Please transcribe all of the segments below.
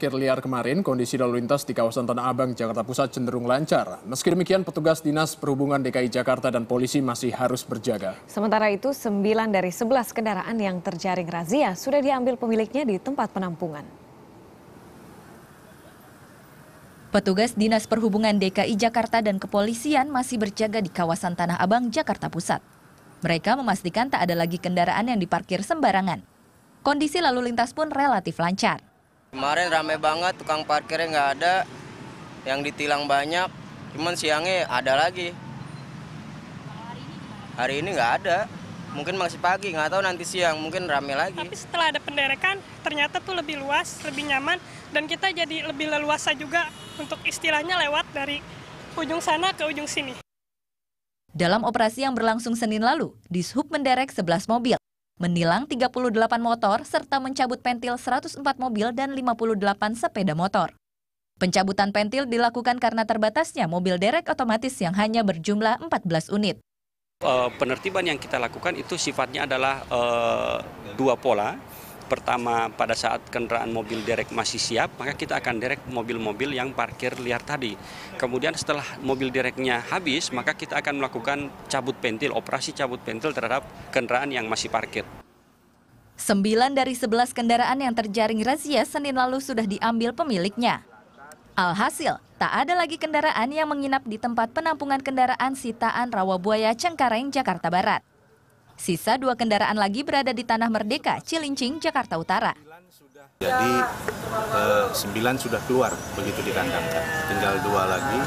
parkir liar kemarin, kondisi lalu lintas di kawasan Tanah Abang, Jakarta Pusat cenderung lancar. Meski demikian, petugas Dinas Perhubungan DKI Jakarta dan polisi masih harus berjaga. Sementara itu, 9 dari 11 kendaraan yang terjaring razia sudah diambil pemiliknya di tempat penampungan. Petugas Dinas Perhubungan DKI Jakarta dan kepolisian masih berjaga di kawasan Tanah Abang, Jakarta Pusat. Mereka memastikan tak ada lagi kendaraan yang diparkir sembarangan. Kondisi lalu lintas pun relatif lancar. Kemarin ramai banget, tukang parkirnya nggak ada, yang ditilang banyak, cuman siangnya ada lagi. Hari ini nggak ada, mungkin masih pagi, nggak tahu nanti siang, mungkin ramai lagi. Tapi setelah ada penderekan, ternyata tuh lebih luas, lebih nyaman, dan kita jadi lebih leluasa juga untuk istilahnya lewat dari ujung sana ke ujung sini. Dalam operasi yang berlangsung Senin lalu, Dishub menderek 11 mobil menilang 38 motor serta mencabut pentil 104 mobil dan 58 sepeda motor. Pencabutan pentil dilakukan karena terbatasnya mobil derek otomatis yang hanya berjumlah 14 unit. Eh, penertiban yang kita lakukan itu sifatnya adalah eh, dua pola pertama pada saat kendaraan mobil derek masih siap, maka kita akan derek mobil-mobil yang parkir liar tadi. Kemudian setelah mobil dereknya habis, maka kita akan melakukan cabut pentil, operasi cabut pentil terhadap kendaraan yang masih parkir. Sembilan dari sebelas kendaraan yang terjaring razia Senin lalu sudah diambil pemiliknya. Alhasil, tak ada lagi kendaraan yang menginap di tempat penampungan kendaraan sitaan Rawabuaya, Cengkareng, Jakarta Barat. Sisa dua kendaraan lagi berada di Tanah Merdeka, Cilincing, Jakarta Utara. Jadi eh, sembilan sudah keluar begitu dikandangkan, tinggal dua lagi.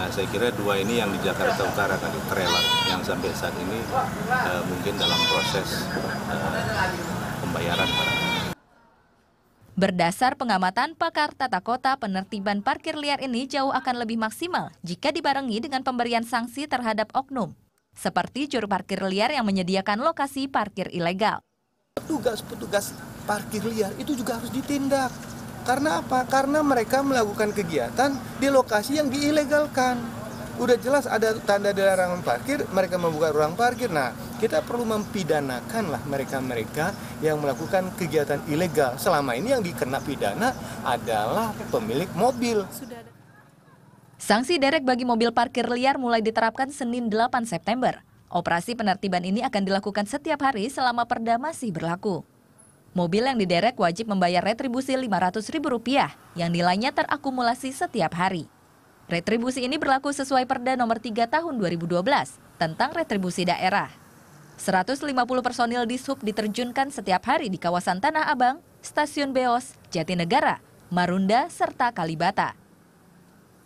Nah saya kira dua ini yang di Jakarta Utara tadi kan, trailer yang sampai saat ini eh, mungkin dalam proses eh, pembayaran. Berdasar pengamatan pakar tata kota, penertiban parkir liar ini jauh akan lebih maksimal jika dibarengi dengan pemberian sanksi terhadap oknum seperti juru parkir liar yang menyediakan lokasi parkir ilegal. Petugas-petugas parkir liar itu juga harus ditindak. Karena apa? Karena mereka melakukan kegiatan di lokasi yang diilegalkan. Udah jelas ada tanda dilarang parkir, mereka membuka ruang parkir. Nah, kita perlu mempidanakanlah mereka-mereka yang melakukan kegiatan ilegal. Selama ini yang dikena pidana adalah pemilik mobil. Sanksi derek bagi mobil parkir liar mulai diterapkan Senin 8 September. Operasi penertiban ini akan dilakukan setiap hari selama perda masih berlaku. Mobil yang diderek wajib membayar retribusi Rp500.000 yang nilainya terakumulasi setiap hari. Retribusi ini berlaku sesuai Perda Nomor 3 Tahun 2012 tentang retribusi daerah. 150 personil di sub diterjunkan setiap hari di kawasan Tanah Abang, Stasiun Beos, Jatinegara, Marunda, serta Kalibata.